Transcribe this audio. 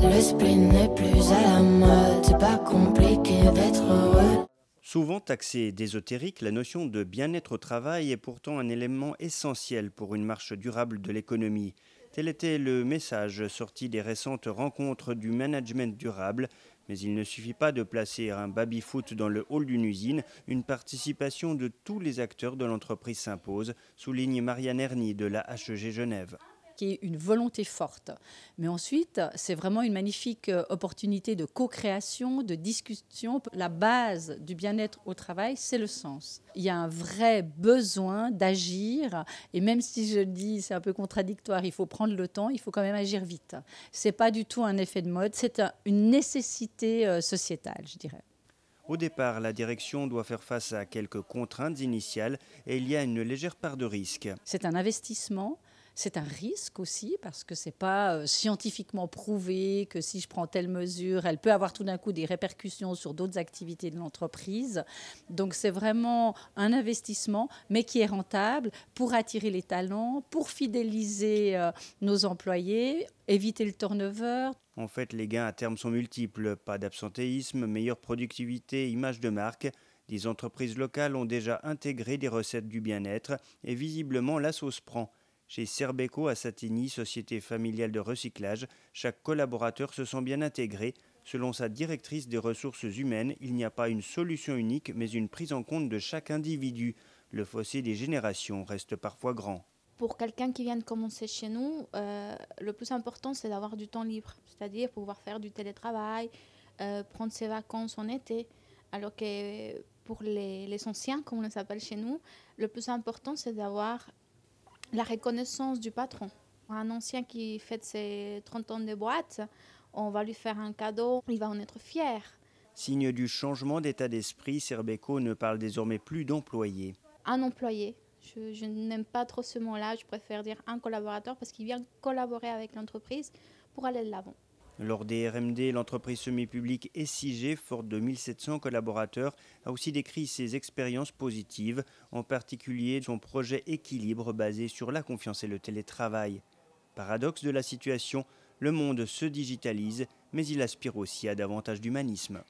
L'esprit n'est plus à la mode, c'est pas compliqué d'être Souvent taxée d'ésotérique, la notion de bien-être au travail est pourtant un élément essentiel pour une marche durable de l'économie. Tel était le message sorti des récentes rencontres du management durable. Mais il ne suffit pas de placer un baby-foot dans le hall d'une usine. Une participation de tous les acteurs de l'entreprise s'impose, souligne Marianne Erny de la HEG Genève qui est une volonté forte. Mais ensuite, c'est vraiment une magnifique euh, opportunité de co-création, de discussion. La base du bien-être au travail, c'est le sens. Il y a un vrai besoin d'agir. Et même si je dis, c'est un peu contradictoire, il faut prendre le temps, il faut quand même agir vite. C'est pas du tout un effet de mode, c'est une nécessité euh, sociétale, je dirais. Au départ, la direction doit faire face à quelques contraintes initiales et il y a une légère part de risque. C'est un investissement c'est un risque aussi parce que ce n'est pas euh, scientifiquement prouvé que si je prends telle mesure, elle peut avoir tout d'un coup des répercussions sur d'autres activités de l'entreprise. Donc c'est vraiment un investissement, mais qui est rentable pour attirer les talents, pour fidéliser euh, nos employés, éviter le turnover. En fait, les gains à terme sont multiples. Pas d'absentéisme, meilleure productivité, image de marque. Des entreprises locales ont déjà intégré des recettes du bien-être et visiblement la sauce prend. Chez Serbeco à Satigny, société familiale de recyclage, chaque collaborateur se sent bien intégré. Selon sa directrice des ressources humaines, il n'y a pas une solution unique, mais une prise en compte de chaque individu. Le fossé des générations reste parfois grand pour quelqu'un qui vient de commencer chez nous, euh, le plus important, c'est d'avoir du temps libre, c'est-à-dire pouvoir faire du télétravail, euh, prendre ses vacances en été. Alors que pour les, les anciens, comme on les appelle chez nous, le plus important, c'est d'avoir la reconnaissance du patron. Un ancien qui fête ses 30 ans de boîte, on va lui faire un cadeau, il va en être fier. Signe du changement d'état d'esprit, Serbeco ne parle désormais plus d'employé. Un employé. je n'aime pas trop ce mot-là, je préfère dire un collaborateur parce qu'il vient collaborer avec l'entreprise pour aller de l'avant. Lors des RMD, l'entreprise semi-publique SIG, forte de 1700 collaborateurs, a aussi décrit ses expériences positives, en particulier son projet équilibre basé sur la confiance et le télétravail. Paradoxe de la situation, le monde se digitalise, mais il aspire aussi à davantage d'humanisme.